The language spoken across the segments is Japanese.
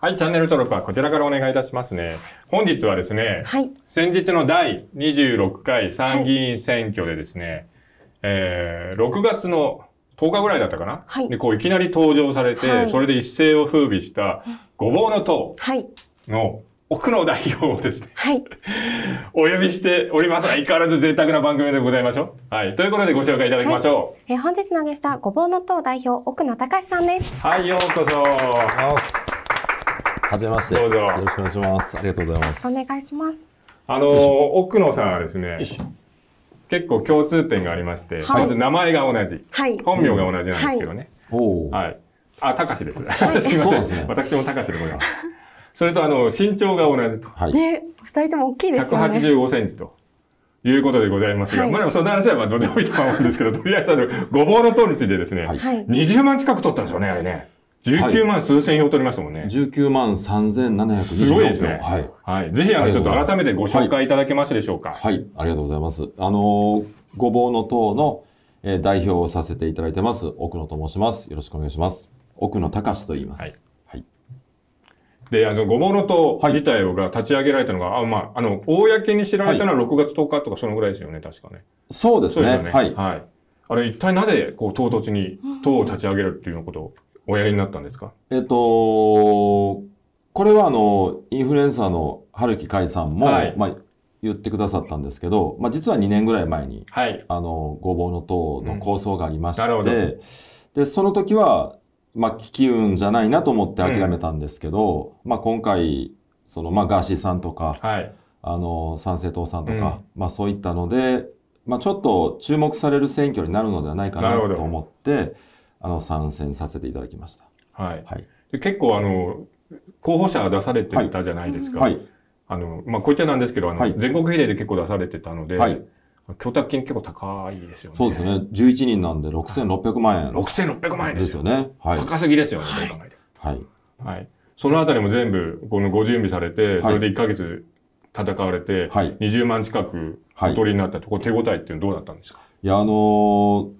はい、チャンネル登録はこちらからお願いいたしますね。本日はですね、はい、先日の第26回参議院選挙でですね、はい、えー、6月の10日ぐらいだったかな、はい、でこういきなり登場されて、はい、それで一世を風靡したごぼうの党の奥野代表をですね、はい、お呼びしておりますが、相変わらず贅沢な番組でございましょう。はい、ということでご紹介いただきましょう。はい、え本日のゲストはごぼうの党代表奥野隆さんです。はい、ようこそ。はいはじめまして。どうぞ。よろしくお願いします。ありがとうございます。お願いします。あの奥野さんはですね、結構共通点がありまして、まず名前が同じ、本名が同じなんですけどね。はい。あ、高志です。すみません。私も高志でございます。それとあの身長が同じと。ね、二人とも大きいですね。185センチと。いうことでございますが、まあでもその話はどうでもいいと思うんですけど、とりあえずあの、ごぼうの通りについてですね、はい、20万近く取ったんですよね、あれね。19万数千票取りましたもんね。はい、19万3720票。すごいですね。はい。はい。ぜひ、あの、ちょっと改めてご紹介いただけますでしょうか。はい。ありがとうございます。あのー、ごぼうの党の、えー、代表をさせていただいてます、奥野と申します。よろしくお願いします。奥野隆と言います。はい。はい、で、あの、ごぼうの党自体が立ち上げられたのが、はい、あ、まあ、あの、公に知られたのは6月10日とかそのぐらいですよね、確かね。そうですね。すねはい。はい。あれ、一体なぜ、こう、唐突に党を立ち上げるっていうようなことをおやりになったんですかえっと、これはあの、インフルエンサーの春木海さんも、はい、まあ、言ってくださったんですけど、まあ、実は2年ぐらい前に、はい、あの、ごぼうの塔の構想がありまして、うん、で、その時は、まあ、機運じゃないなと思って諦めたんですけど、うん、まあ、今回、その、まあ、ガーシーさんとか、はい、あの、参政党さんとか、うん、まあ、そういったので、まあ、ちょっと注目される選挙になるのではないかなと思って、あの参戦させていただきました。はい。はい、で結構あの候補者出されてたじゃないですか。はい。あのまあこういっちゃなんですけどあの、はい、全国比例で結構出されてたので。はい。供託金結構高いですよね。そうですね。11人なんで6600万円。6600万円ですよね。はい。高すぎですよね、はい、考えて。はい。はい。そのあたりも全部、このご準備されて、それで1ヶ月戦われて、はい、20万近くお取りになったと、はい、手応えっていうのはどうだったんですかいや、あのー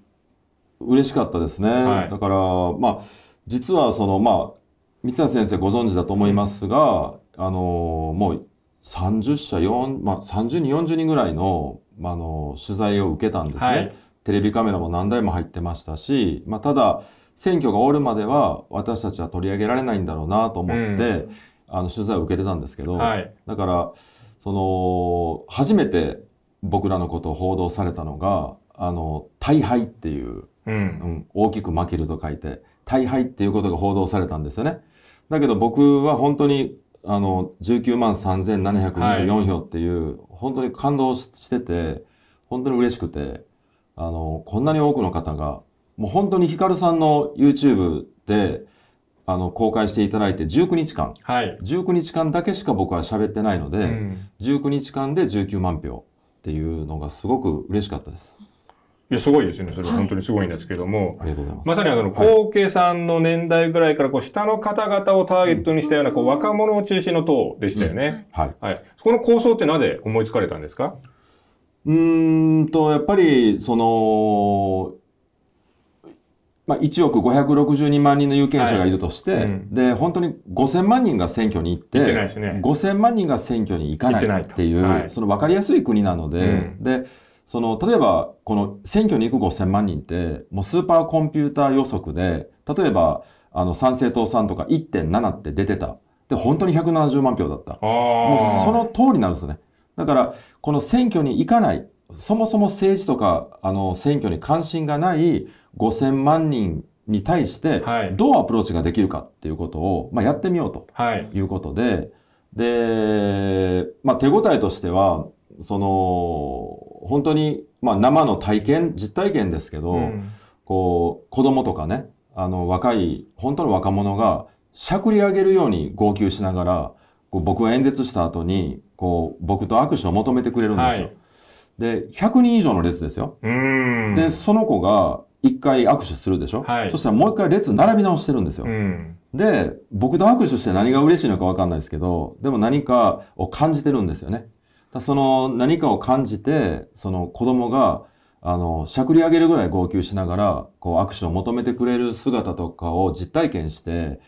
嬉しかったですね。はい、だから、まあ、実はその、まあ、三谷先生ご存知だと思いますが、あのー、もう30社4、まあ、30人、40人ぐらいの、まあ、のー、取材を受けたんですね、はい、テレビカメラも何台も入ってましたし、まあ、ただ、選挙が終わるまでは私たちは取り上げられないんだろうなと思って、うん、あの取材を受けてたんですけど、はい、だからその初めて僕らのことを報道されたのがあの大敗っていううん、うん、大きく負けると書いて、大敗っていうことが報道されたんですよね。だけど僕は本当に、あの、19万3724票っていう、はい、本当に感動してて、本当に嬉しくて、あの、こんなに多くの方が、もう本当にヒカルさんの YouTube で、あの、公開していただいて19日間。はい。19日間だけしか僕は喋ってないので、うん、19日間で19万票っていうのがすごく嬉しかったです。や、すごいですよね。それは本当にすごいんですけども。はい、ままさにあの、後継さんの年代ぐらいから、こう、下の方々をターゲットにしたような、こう、若者を中心の党でしたよね。うんうん、はい。はい。この構想ってなぜ思いつかれたんですかうんと、やっぱり、その、まあ、1億562万人の有権者がいるとして、はいうん、で、本当に5000万人が選挙に行って、ってないですね、5000万人が選挙に行かないっていう、いいはい、その分かりやすい国なので、で、その、例えば、この選挙に行く5000万人って、もうスーパーコンピューター予測で、例えば、あの、賛成党さんとか1.7って出てた。で、本当に170万票だった。もうその通りなんですね。だから、この選挙に行かない、そもそも政治とか、あの、選挙に関心がない5000万人に対して、どうアプローチができるかっていうことを、まあ、やってみようということで、はい、で、まあ、手応えとしては、その、本当に、まあ、生の体験実体験ですけど、うん、こう子供とかねあの若い本当の若者がしゃくり上げるように号泣しながらこう僕が演説した後にこう僕と握手を求めてくれるんですよ。はい、で100人以上の列ですよ。でその子が一回握手するでしょ、はい、そしたらもう一回列並び直してるんですよ。うんで、僕と握手して何が嬉しいのか分かんないですけど、でも何かを感じてるんですよね。その何かを感じて、その子供が、あの、しゃくり上げるぐらい号泣しながら、こう、アクションを求めてくれる姿とかを実体験して、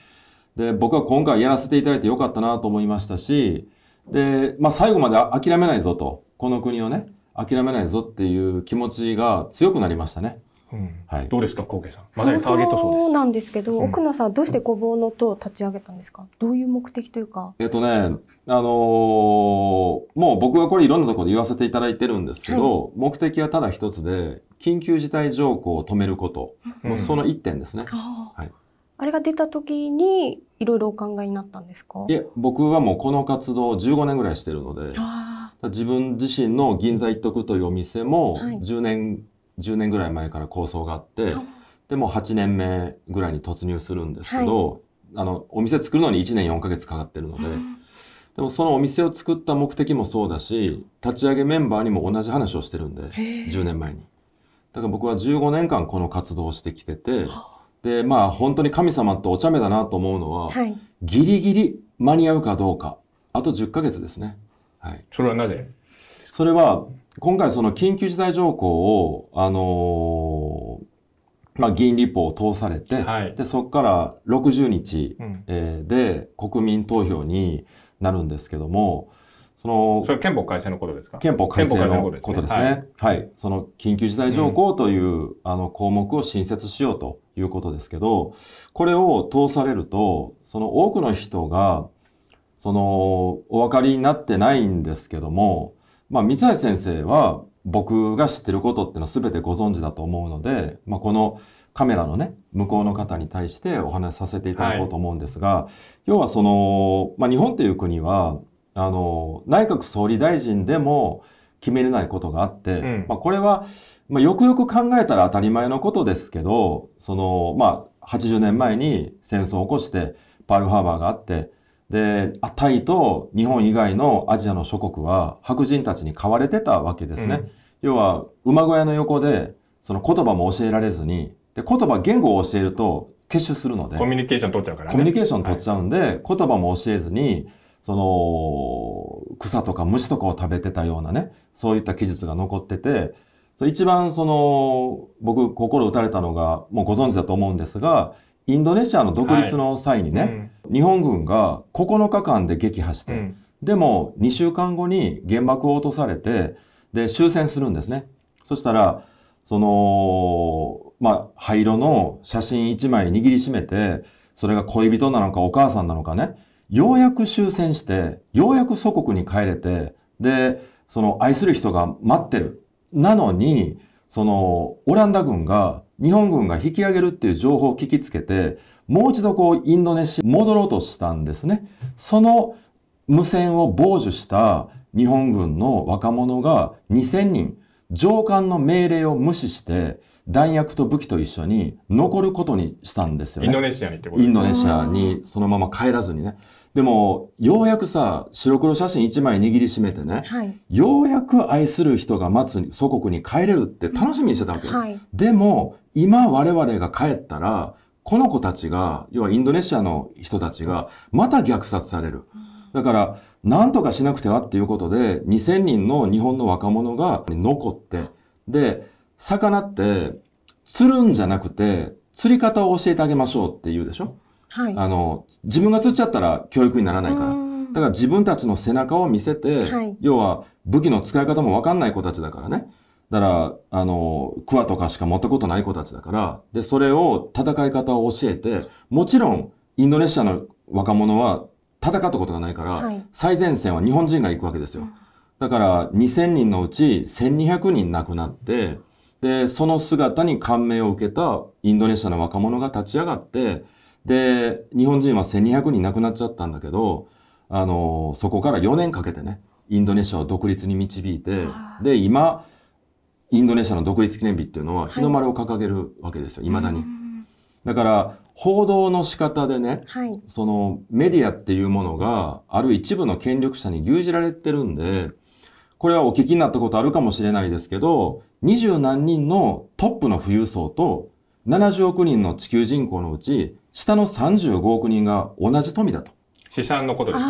で、僕は今回やらせていただいてよかったなと思いましたし、で、まあ、最後まで諦めないぞと、この国をね、諦めないぞっていう気持ちが強くなりましたね。うん、はい、どうですか、高家さん。まさターゲットそうなんですけど、うん、奥野さん、どうしてごぼうの塔を立ち上げたんですか。どういう目的というか。えっとね、あのー、もう僕はこれいろんなところで言わせていただいてるんですけど、はい、目的はただ一つで、緊急事態条項を止めること。もうその一点ですね。はい。あれが出た時に、いろいろお考えになったんですかいえ、僕はもうこの活動を15年ぐらいしてるので、自分自身の銀座一徳というお店も、10年、はい、10年ぐらい前から構想があって、でも8年目ぐらいに突入するんですけど、はい、あの、お店作るのに1年4ヶ月かかってるので、うんでもそのお店を作った目的もそうだし、立ち上げメンバーにも同じ話をしてるんで、10年前に。だから僕は15年間この活動をしてきてて、で、まあ本当に神様とお茶目だなと思うのは、はい、ギリギリ間に合うかどうか、あと10ヶ月ですね。はい。それはなぜそれは、今回その緊急事態条項を、あのーまあ、議員立法を通されて、はい、でそこから60日、うん、えー、で国民投票になるんですけども、そのそれ憲法改正のことですか憲法改正のことですね。はい、その緊急事態条項という、うん、あの項目を新設しようということですけど、これを通されると、その多くの人が、その、お分かりになってないんですけども、まあ、三橋先生は僕が知ってることっていうのは全てご存知だと思うので、まあ、このカメラのね、向こうの方に対してお話しさせていただこうと思うんですが、はい、要はその、まあ、日本という国は、あの、内閣総理大臣でも決めれないことがあって、うん、まあ、これは、まあ、よくよく考えたら当たり前のことですけど、その、まあ、80年前に戦争を起こして、パールハーバーがあって、で、タイと日本以外のアジアの諸国は白人たちに買われてたわけですね。うん、要は、馬小屋の横で、その言葉も教えられずに、で、言葉、言語を教えると結集するので。コミュニケーション取っちゃうから、ね、コミュニケーション取っちゃうんで、はい、言葉も教えずに、その、草とか虫とかを食べてたようなね、そういった記述が残ってて、一番その、僕心打たれたのが、もうご存知だと思うんですが、インドネシアの独立の際にね、はいうん、日本軍が9日間で撃破して、うん、でも2週間後に原爆を落とされて、で、終戦するんですね。そしたら、その、まあ、灰色の写真1枚握りしめて、それが恋人なのかお母さんなのかね、ようやく終戦して、ようやく祖国に帰れて、で、その愛する人が待ってる。なのに、その、オランダ軍が、日本軍が引き上げるっていう情報を聞きつけて、もう一度こう、インドネシアに戻ろうとしたんですね。その無線を傍受した日本軍の若者が2000人、上官の命令を無視して、弾薬と武器と一緒に残ることにしたんですよね。インドネシアにってことインドネシアにそのまま帰らずにね。でも、ようやくさ、白黒写真1枚握りしめてね、はい、ようやく愛する人が待つ祖国に帰れるって楽しみにしてたわけ。はい、でも、今我々が帰ったら、この子たちが、要はインドネシアの人たちが、また虐殺される。だから、なんとかしなくてはっていうことで、2000人の日本の若者が残って、で、魚って釣るんじゃなくて、釣り方を教えてあげましょうって言うでしょ、はい、あの、自分が釣っちゃったら教育にならないから。だから自分たちの背中を見せて、はい、要は武器の使い方もわかんない子たちだからね。だから、あの、クワとかしか持ったことない子たちだから、で、それを戦い方を教えて、もちろん、インドネシアの若者は戦ったことがないから、はい、最前線は日本人が行くわけですよ。だから、2000人のうち1200人亡くなって、で、その姿に感銘を受けたインドネシアの若者が立ち上がって、で、日本人は1200人亡くなっちゃったんだけど、あの、そこから4年かけてね、インドネシアを独立に導いて、で、今、インドネシアの独立記念日っていうのは日の丸を掲げるわけですよ、はいまだに。だから報道の仕方でね、はい、そのメディアっていうものがある一部の権力者に牛耳られてるんでこれはお聞きになったことあるかもしれないですけど、二十何人のトップの富裕層と、70億人の地球人口のうち、下の35億人が同じ富だと。資産のことです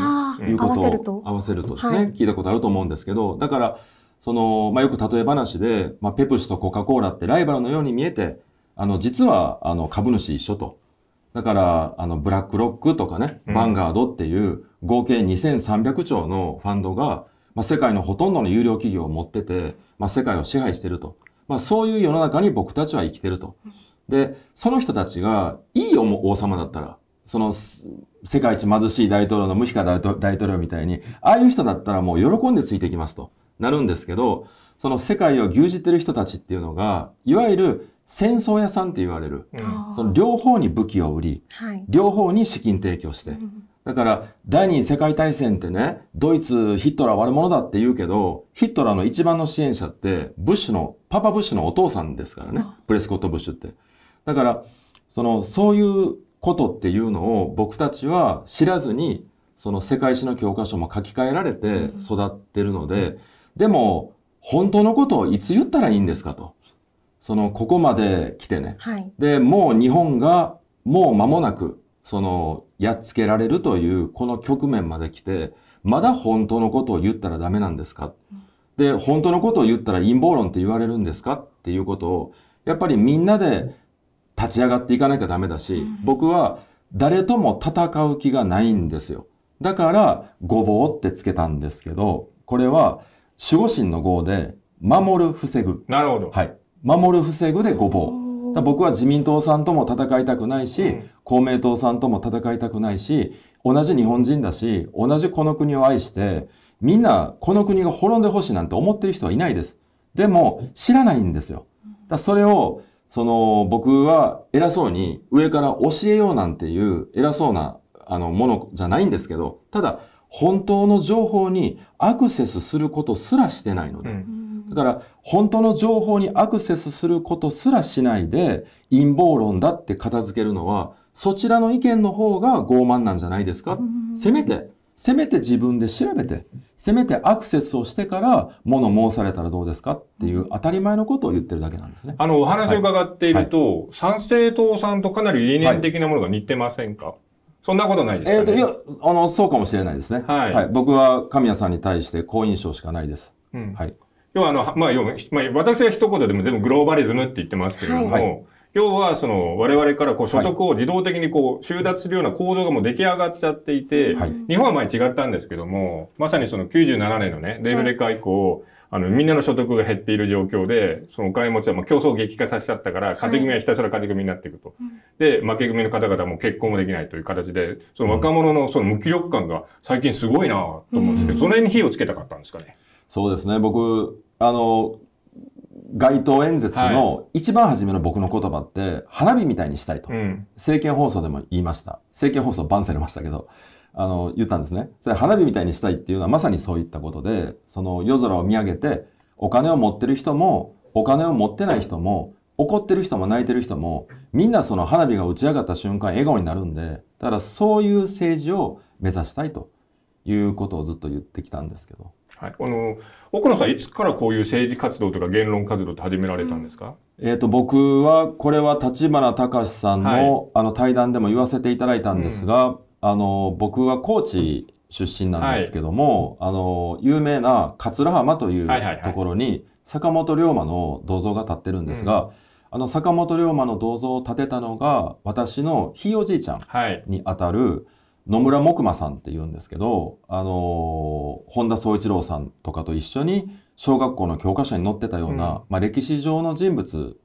ね。いうことを合わせるとですね、はい、聞いたことあると思うんですけど、だから、その、まあ、よく例え話で、まあ、ペプシとコカ・コーラってライバルのように見えて、あの、実は、あの、株主一緒と。だから、あの、ブラックロックとかね、ヴァンガードっていう合計2300兆のファンドが、まあ、世界のほとんどの有料企業を持ってて、まあ、世界を支配してると。まあ、そういう世の中に僕たちは生きてると。で、その人たちが、いい王様だったら、その、世界一貧しい大統領のムヒカ大統領みたいに、ああいう人だったらもう喜んでついてきますとなるんですけど、その世界を牛耳ってる人たちっていうのが、いわゆる戦争屋さんって言われる、うん、その両方に武器を売り、はい、両方に資金提供して、うんだから、第二次世界大戦ってね、ドイツ、ヒットラー悪者だって言うけど、ヒットラーの一番の支援者って、ブッシュの、パパブッシュのお父さんですからね、プレスコット・ブッシュって。だから、その、そういうことっていうのを僕たちは知らずに、その世界史の教科書も書き換えられて育ってるので、でも、本当のことをいつ言ったらいいんですかと。その、ここまで来てね。はい、で、もう日本が、もう間もなく、その、やっつけられるというこの局面まで来て、まだ本当のことを言ったらダメなんですか、で、本当のことを言ったら陰謀論って言われるんですかっていうことを、やっぱりみんなで立ち上がっていかなきゃダメだし、僕は誰とも戦う気がないんですよ。だから、ごぼうってつけたんですけど、これは守護神の号で、守る、防ぐ。なるほど。はい。守る、防ぐでごぼう。僕は自民党さんとも戦いたくないし、うん、公明党さんとも戦いたくないし、同じ日本人だし、同じこの国を愛して、みんなこの国が滅んでほしいなんて思ってる人はいないです。でも、知らないんですよ。だそれを、その、僕は偉そうに上から教えようなんていう偉そうな、あの、ものじゃないんですけど、ただ、本当の情報にアクセスすることすらしてないので。うんだから、本当の情報にアクセスすることすらしないで、陰謀論だって片付けるのは、そちらの意見の方が傲慢なんじゃないですか、せめて、せめて自分で調べて、せめてアクセスをしてから物申されたらどうですかっていう当たり前のことを言ってるだけなんですね。あの、お話を伺っていると、はい、参政党さんとかなり理念的なものが似てませんか、はい、そんなことないですか、ね、えっ、と、いや、あの、そうかもしれないですね。はい、はい。僕は神谷さんに対して好印象しかないです。うん、はい。要はあの、まあ、要は、まあ、私は一言でも全部グローバリズムって言ってますけれども、はい、要はその我々からこう所得を自動的にこう収奪するような構造がもう出来上がっちゃっていて、はい、日本は前違ったんですけども、まさにその97年のね、デーブレカ以降、あの、みんなの所得が減っている状況で、そのお金持ちはまあ競争を激化させちゃったから、ち組はひたすらち組になっていくと。はい、で、負け組の方々も結婚もできないという形で、その若者のその無気力感が最近すごいなと思うんですけど、うん、その辺に火をつけたかったんですかね。そうですね。僕、あの、街頭演説の一番初めの僕の言葉って、花火みたいにしたいと、うん、政見放送でも言いました。政見放送バンされましたけど、あの、言ったんですね。それ花火みたいにしたいっていうのはまさにそういったことで、その夜空を見上げて、お金を持ってる人も、お金を持ってない人も、怒ってる人も泣いてる人も、みんなその花火が打ち上がった瞬間笑顔になるんで、だからそういう政治を目指したいということをずっと言ってきたんですけど。はい、あの奥野さんいつからこういう政治活動とか言論活動って始められたんですか、うん、えーと、僕はこれは立花隆さんのはい、あの対談でも言わせていただいたんですが、うん、あの僕は高知出身なんですけども、はい、あの有名な桂浜というところに坂本龍馬の銅像が建ってるんですが、あの坂本龍馬の銅像を建てたのが私のひいおじいちゃんにあたる、野村木馬さんって言うんですけど、あのー、本田宗一郎さんとかと一緒に小学校の教科書に載ってたような、うん、まあ、歴史上の人物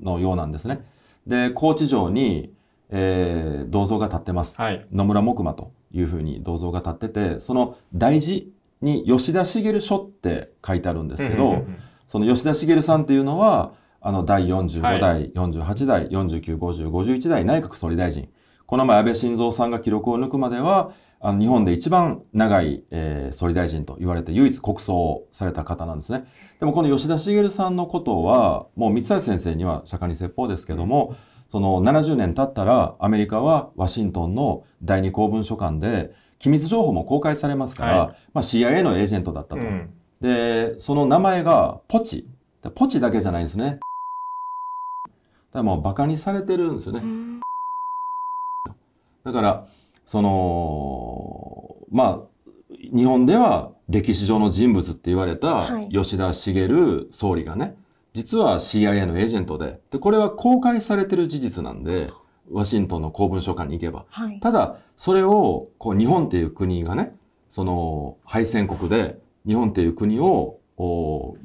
のようなんですね。で高知城に、えー、銅像が建ってます、はい、野村木馬というふうに銅像が建っててその大事に吉田茂書って書いてあるんですけど、その吉田茂さんっていうのはあの第45代、はい、48代495051代内閣総理大臣。この前安倍晋三さんが記録を抜くまでは、あの日本で一番長い、えー、総理大臣と言われて唯一国葬をされた方なんですね。でもこの吉田茂さんのことは、もう三橋先生には釈迦に説法ですけども、その70年経ったらアメリカはワシントンの第二公文書館で機密情報も公開されますから、はい、まあ、CIA のエージェントだったと。うん、で、その名前がポチ。ポチだけじゃないですね。だからもう馬鹿にされてるんですよね。だから、その、まあ、日本では歴史上の人物って言われた吉田茂総理がね、実は CIA のエージェントででこれは公開されてる事実なんでワシントンの公文書館に行けば、はい、ただそれをこう日本っていう国がねその敗戦国で日本っていう国を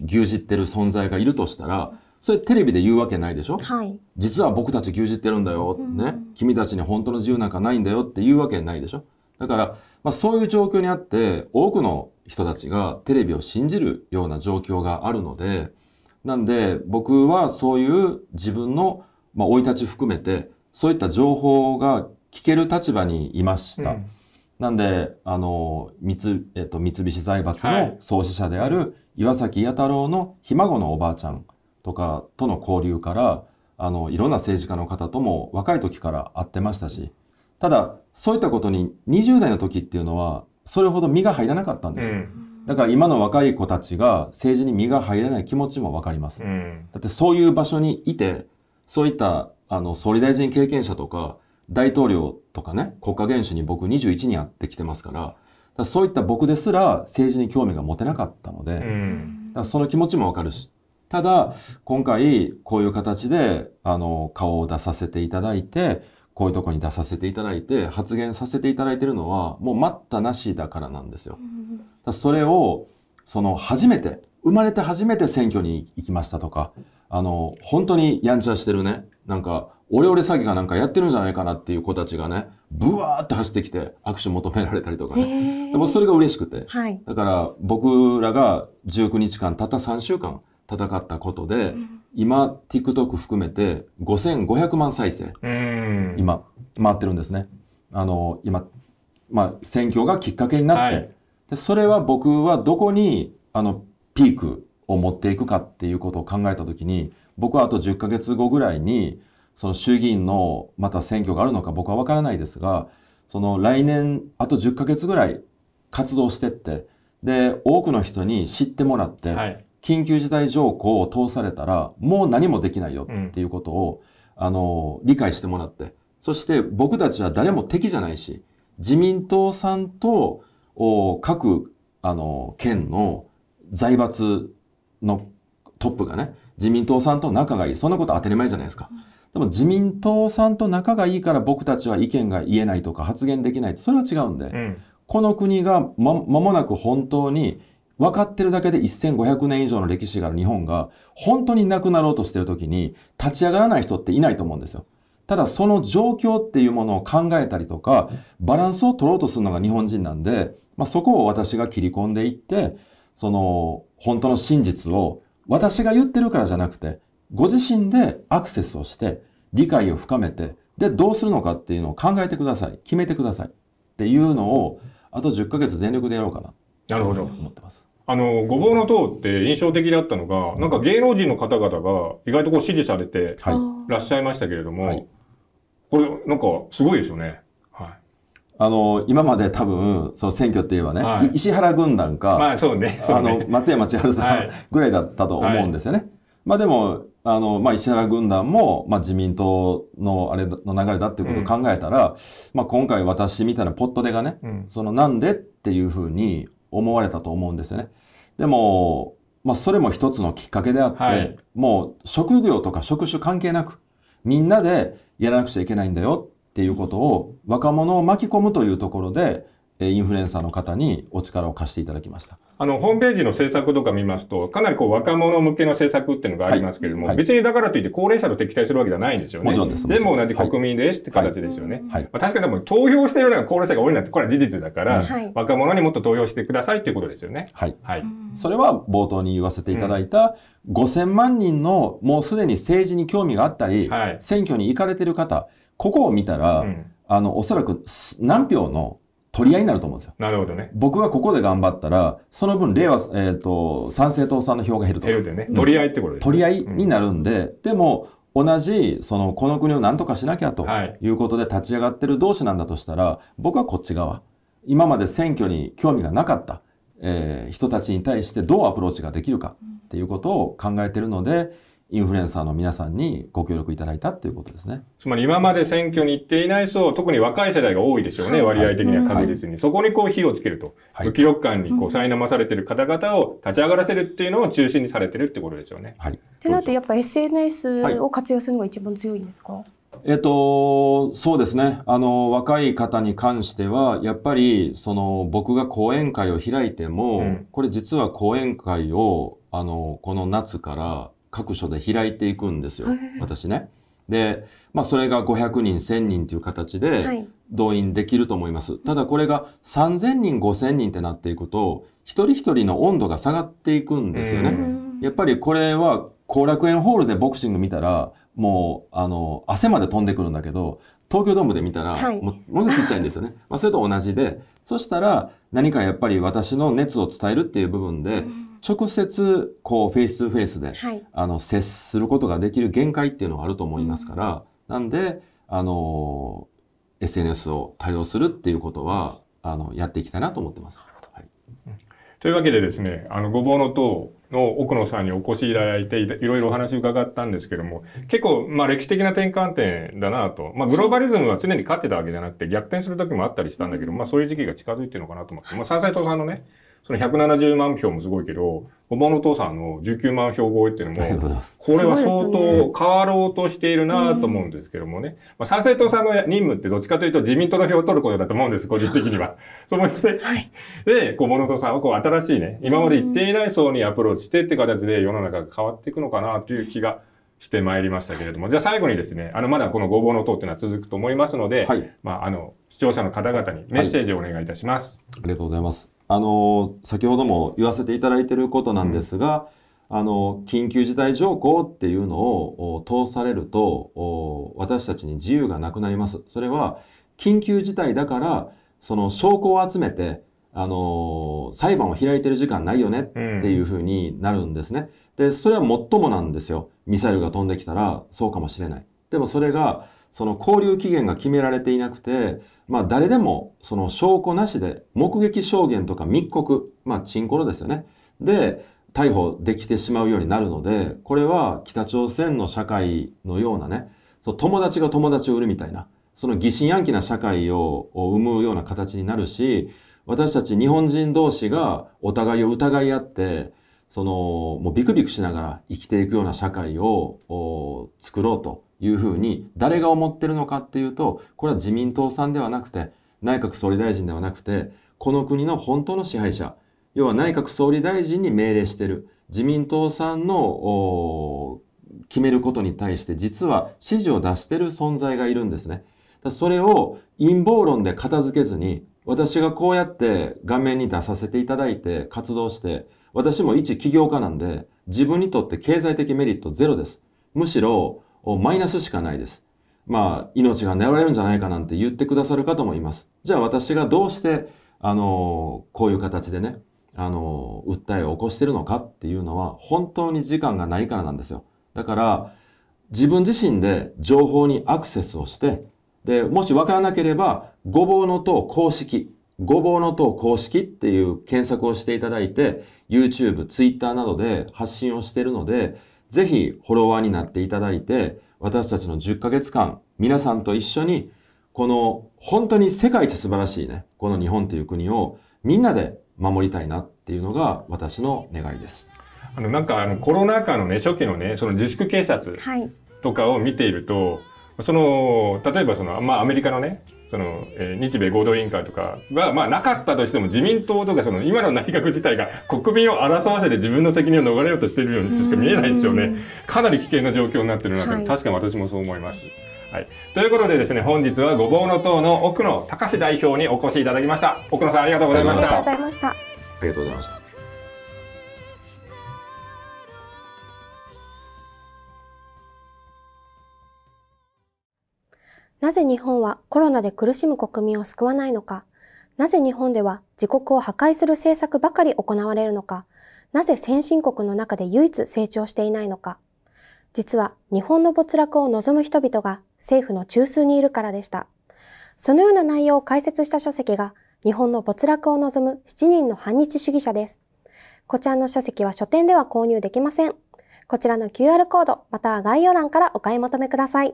牛耳ってる存在がいるとしたらそれテレビで言うわけないでしょ、はい、実は僕たち牛耳ってるんだよ、うん、ね、君たちに本当の自由なんかないんだよって言うわけないでしょだから、まあ、そういう状況にあって多くの人たちがテレビを信じるような状況があるのでなんで僕はそういう自分の生、まあ、い立ち含めてそういった情報が聞ける立場にいました。うん、なんであの三,、えっと、三菱財閥の創始者である岩崎弥太郎のひ孫のおばあちゃん、はいとかとの交流からあのいろんな政治家の方とも若い時から会ってましたしただそういったことに20代の時っていうのはそれほど身が入らなかったんです、うん、だから今の若い子たちが政治に身が入らない気持ちも分かります、うん、だってそういう場所にいてそういったあの総理大臣経験者とか大統領とかね国家元首に僕21人会ってきてますからだそういった僕ですら政治に興味が持てなかったので、うん、だその気持ちも分かるしただ、今回、こういう形で、あの、顔を出させていただいて、こういうとこに出させていただいて、発言させていただいてるのは、もう待ったなしだからなんですよ。だそれを、その、初めて、生まれて初めて選挙に行きましたとか、あの、本当にやんちゃしてるね、なんか、オレオレ詐欺がなんかやってるんじゃないかなっていう子たちがね、ブワーって走ってきて握手求められたりとかね。でもそれが嬉しくて。はい、だから僕らが19日間、たった3週間、戦ったことで、うん、今、TikTok 含めて5500万再生、今、回ってるんですね。あの、今、まあ、選挙がきっかけになって、はい、でそれは僕はどこに、あの、ピークを持っていくかっていうことを考えた時に、僕はあと10ヶ月後ぐらいに、その衆議院のまた選挙があるのか僕は分からないですが、その来年、あと10ヶ月ぐらい活動してって、で、多くの人に知ってもらって、はい、緊急事態条項を通されたら、もう何もできないよっていうことを、うん、あの、理解してもらって、そして僕たちは誰も敵じゃないし、自民党さんと、お各、あの、県の財閥のトップがね、自民党さんと仲がいい。そんなこと当たり前じゃないですか。でも自民党さんと仲がいいから僕たちは意見が言えないとか発言できない。それは違うんで、うん、この国がま、まもなく本当に分かってるだけで1500年以上の歴史がある日本が、本当になくなろうとしてる時に、立ち上がらない人っていないと思うんですよ。ただ、その状況っていうものを考えたりとか、バランスを取ろうとするのが日本人なんで、まあ、そこを私が切り込んでいって、その、本当の真実を、私が言ってるからじゃなくて、ご自身でアクセスをして、理解を深めて、で、どうするのかっていうのを考えてください。決めてください。っていうのを、あと10ヶ月全力でやろうかな。なるほど。思ってます。あの、ごぼうの塔って印象的だったのが、なんか芸能人の方々が意外とこう支持されてらっしゃいましたけれども、はい、これなんかすごいですよね。はい、あの、今まで多分、その選挙って言えばね、はい、石原軍団か、まあそうね、うねあの、松山千春さんぐらいだったと思うんですよね。まあでも、あの、まあ、石原軍団も、まあ、自民党のあれの流れだっていうことを考えたら、うん、まあ、今回私みたいなポットでがね、うん、そのなんでっていうふうに思われたと思うんですよね。でも、まあ、それも一つのきっかけであって、はい、もう職業とか職種関係なく、みんなでやらなくちゃいけないんだよっていうことを若者を巻き込むというところで、インフルエンサーの方にお力を貸していただきました。あの、ホームページの政策とか見ますと、かなりこう若者向けの政策っていうのがありますけれども、はいはい、別にだからといって高齢者と敵対するわけじゃないんですよね。もちろんです。全部同じ国民ですって形ですよね。はい、まあ、確かにでも投票してるような高齢者が多いなんて、これは事実だから、若者にもっと投票してくださいっていうことですよね。はい。はい。それは冒頭に言わせていただいた、うん、5000万人のもうすでに政治に興味があったり、選挙に行かれてる方、ここを見たら、うん、あの、おそらく何票の取り合いになると思うんですよ。なるほどね。僕がここで頑張ったら、その分、令和、えっ、ー、と、参政党さんの票が減ると。減るでね。取り合いってことです、ね、取り合いになるんで、うん、でも、同じ、その、この国を何とかしなきゃということで立ち上がってる同士なんだとしたら、はい、僕はこっち側。今まで選挙に興味がなかった、えー、人たちに対してどうアプローチができるかっていうことを考えてるので、インフルエンサーの皆さんにご協力いただいたということですね。つまり今まで選挙に行っていない層、特に若い世代が多いでしょうね、はい、割合的には確実に。はい、そこにこう火をつけると、はい、無気力感にこう苛まされている方々を立ち上がらせるっていうのを中心にされてるってことですよね。はい、ってなると、やっぱ SNS を活用するのが一番強いんですか、えっと、そうですね。あの、若い方に関しては、やっぱり、その、僕が講演会を開いても、うん、これ実は講演会を、あの、この夏から、各所で開いていくんですよ、はい、私ね。で、まあ、それが500人1,000人という形で動員できると思います、はい、ただこれが3,000人5,000人ってなっていくと一人一人の温度が下がっていくんですよね。やっぱりこれは後楽園ホールでボクシング見たらもうあの汗まで飛んでくるんだけど東京ドームで見たら、はい、もものすごくちっちゃいんですよね。まあ、それと同じでそしたら何かやっぱり私の熱を伝えるっていう部分で、うん直接こうフェイス2フェイスで、はい、あの接することができる限界っていうのはあると思いますから、うん、なんであの SNS を多用するっていうことはあのやっていきたいなと思ってます。はい、というわけでですねあのごぼうの塔の奥野さんにお越しいただいていろいろお話伺ったんですけども結構まあ歴史的な転換点だなと、まあ、グローバリズムは常に勝ってたわけじゃなくて逆転する時もあったりしたんだけど、まあ、そういう時期が近づいてるのかなと思って、まあ、山斎藤さんのねその170万票もすごいけど、小ぼの父さんの19万票超えっていうのも、これは相当変わろうとしているなと思うんですけどもね。まあ、参政党さんの任務ってどっちかというと自民党の票を取ることだと思うんです、個人的には。そう思いまで、小物党さんはこう新しいね、今まで言っていない層にアプローチしてって形で世の中が変わっていくのかなという気が。してまいりましたけれども、じゃあ最後にですね、あの、まだこのごぼうの党っていうのは続くと思いますので、はい、まあ、あの、視聴者の方々にメッセージをお願いいたします。はい、ありがとうございます。あの、先ほども言わせていただいていることなんですが、うん、あの、緊急事態条項っていうのを通されると、私たちに自由がなくなります。それは、緊急事態だから、その証拠を集めて、あの裁判を開いてる時間ないよねっていうふうになるんですね。うん、で、それはもっともなんですよ。ミサイルが飛んできたらそうかもしれない。でもそれが、その交流期限が決められていなくて、まあ誰でもその証拠なしで目撃証言とか密告、まあチンコロですよね。で、逮捕できてしまうようになるので、これは北朝鮮の社会のようなね、そう友達が友達を売るみたいな、その疑心暗鬼な社会を生むような形になるし、私たち日本人同士がお互いを疑い合って、その、もうビクビクしながら生きていくような社会を作ろうというふうに、誰が思ってるのかっていうと、これは自民党さんではなくて、内閣総理大臣ではなくて、この国の本当の支配者、要は内閣総理大臣に命令してる、自民党さんの決めることに対して実は指示を出してる存在がいるんですね。それを陰謀論で片付けずに、私がこうやって画面に出させていただいて活動して、私も一企業家なんで、自分にとって経済的メリットゼロです。むしろ、マイナスしかないです。まあ、命が狙われるんじゃないかなんて言ってくださる方もいます。じゃあ私がどうして、あの、こういう形でね、あの、訴えを起こしてるのかっていうのは、本当に時間がないからなんですよ。だから、自分自身で情報にアクセスをして、で、もしわからなければ、ごぼうの塔公式、ごぼうの塔公式っていう検索をしていただいて、YouTube、Twitter などで発信をしているので、ぜひフォロワーになっていただいて、私たちの10ヶ月間、皆さんと一緒に、この本当に世界一素晴らしいね、この日本という国をみんなで守りたいなっていうのが私の願いです。あのなんかあのコロナ禍のね初期のねその自粛警察とかを見ていると、はい、その例えばそのまあアメリカのねその、えー、日米合同委員会とかが、まあ、なかったとしても自民党とか、その、今の内閣自体が国民を争わせて自分の責任を逃れようとしているようにしか見えないですよね。かなり危険な状況になっている中で、はい、確かに私もそう思います。はい。ということでですね、本日はごぼうの党の奥野隆代表にお越しいただきました。奥野さん、ありがとうございました。ありがとうございました。ありがとうございました。なぜ日本はコロナで苦しむ国民を救わないのか、なぜ日本では自国を破壊する政策ばかり行われるのか、なぜ先進国の中で唯一成長していないのか。実は日本の没落を望む人々が政府の中枢にいるからでした。そのような内容を解説した書籍が日本の没落を望む7人の反日主義者です。こちらの書籍は書店では購入できません。こちらの QR コードまたは概要欄からお買い求めください。